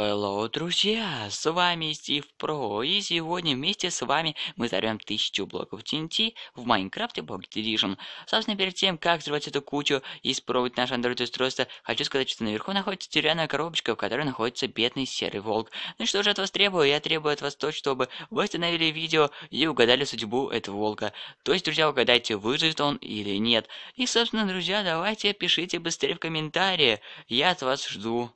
Hello, друзья! С вами Стив Про, и сегодня вместе с вами мы взорвем тысячу блоков TNT в Майнкрафте Block Division. Собственно, перед тем, как взорвать эту кучу и спробовать наше Android-устройство, хочу сказать, что наверху находится деревянная коробочка, в которой находится бедный серый волк. Ну что же от вас требую? Я требую от вас то, чтобы вы остановили видео и угадали судьбу этого волка. То есть, друзья, угадайте, выживет он или нет. И, собственно, друзья, давайте пишите быстрее в комментарии. Я от вас жду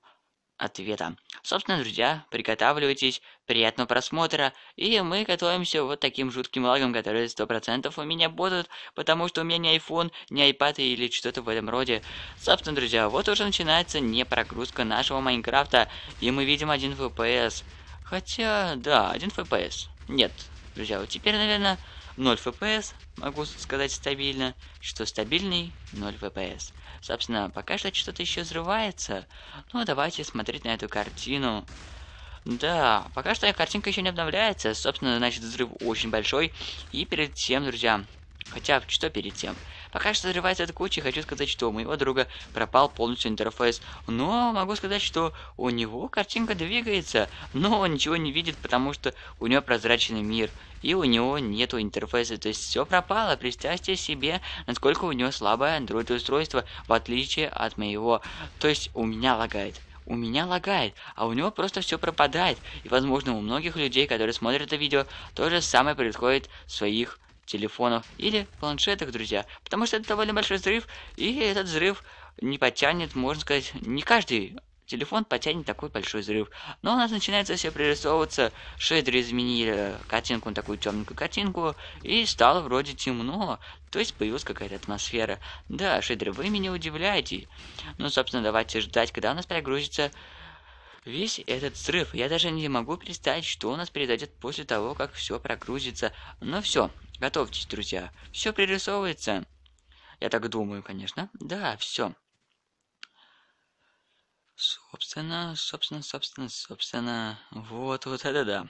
ответа. Собственно, друзья, приготавливайтесь, приятного просмотра, и мы готовимся вот таким жутким лагом, которые 100% у меня будут, потому что у меня не iPhone, не iPad или что-то в этом роде. Собственно, друзья, вот уже начинается не прогрузка нашего Майнкрафта, и мы видим 1 FPS. Хотя, да, 1 FPS. Нет, друзья, вот теперь, наверное, 0 FPS, могу сказать стабильно, что стабильный 0 FPS. Собственно, пока что что-то еще взрывается, ну давайте смотреть на эту картину. Да, пока что картинка еще не обновляется, собственно, значит взрыв очень большой. И перед тем, друзья, хотя что перед тем? Пока что взрывается эта куча, хочу сказать, что у моего друга пропал полностью интерфейс. Но могу сказать, что у него картинка двигается, но он ничего не видит, потому что у него прозрачный мир и у него нету интерфейса, то есть все пропало. Представьте себе, насколько у него слабое Android устройство, в отличие от моего. То есть у меня лагает. У меня лагает, а у него просто все пропадает. И, возможно, у многих людей, которые смотрят это видео, то же самое происходит в своих телефонов или планшетах, друзья, потому что это довольно большой взрыв, и этот взрыв не потянет, можно сказать, не каждый телефон потянет такой большой взрыв. Но у нас начинается все прорисовываться. Шейдеры изменили картинку на такую темненькую картинку. И стало вроде темно. То есть появилась какая-то атмосфера. Да, шейдеры, вы меня удивляете. Ну, собственно, давайте ждать, когда у нас перегрузится Весь этот взрыв, я даже не могу представить, что у нас произойдет после того, как все прогрузится. Но ну все, готовьтесь, друзья. Все пририсовывается. Я так думаю, конечно. Да, все. Собственно, собственно, собственно, собственно. Вот, вот это да.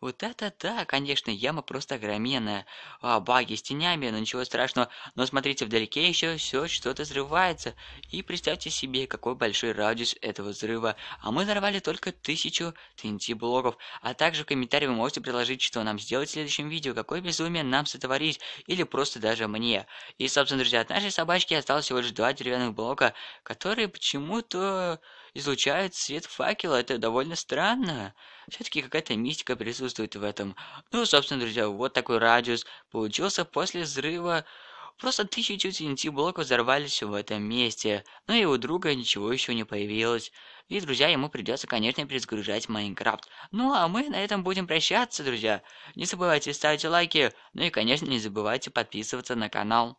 Вот это да, конечно, яма просто огроменная. А, баги с тенями, но ну, ничего страшного. Но смотрите, вдалеке еще все что-то взрывается. И представьте себе, какой большой радиус этого взрыва. А мы взорвали только тысячу TNT-блоков. А также в комментарии вы можете предложить, что нам сделать в следующем видео, какое безумие нам сотворить, или просто даже мне. И, собственно, друзья, от нашей собачки осталось всего лишь два деревянных блока, которые почему-то излучает свет факела. Это довольно странно. Все-таки какая-то мистика присутствует в этом. Ну, собственно, друзья, вот такой радиус получился после взрыва. Просто тысячи TNT-блоков взорвались в этом месте, но ну, и у друга ничего еще не появилось. И, друзья, ему придется, конечно, перезагружать Майнкрафт. Ну, а мы на этом будем прощаться, друзья. Не забывайте ставить лайки, ну и, конечно, не забывайте подписываться на канал.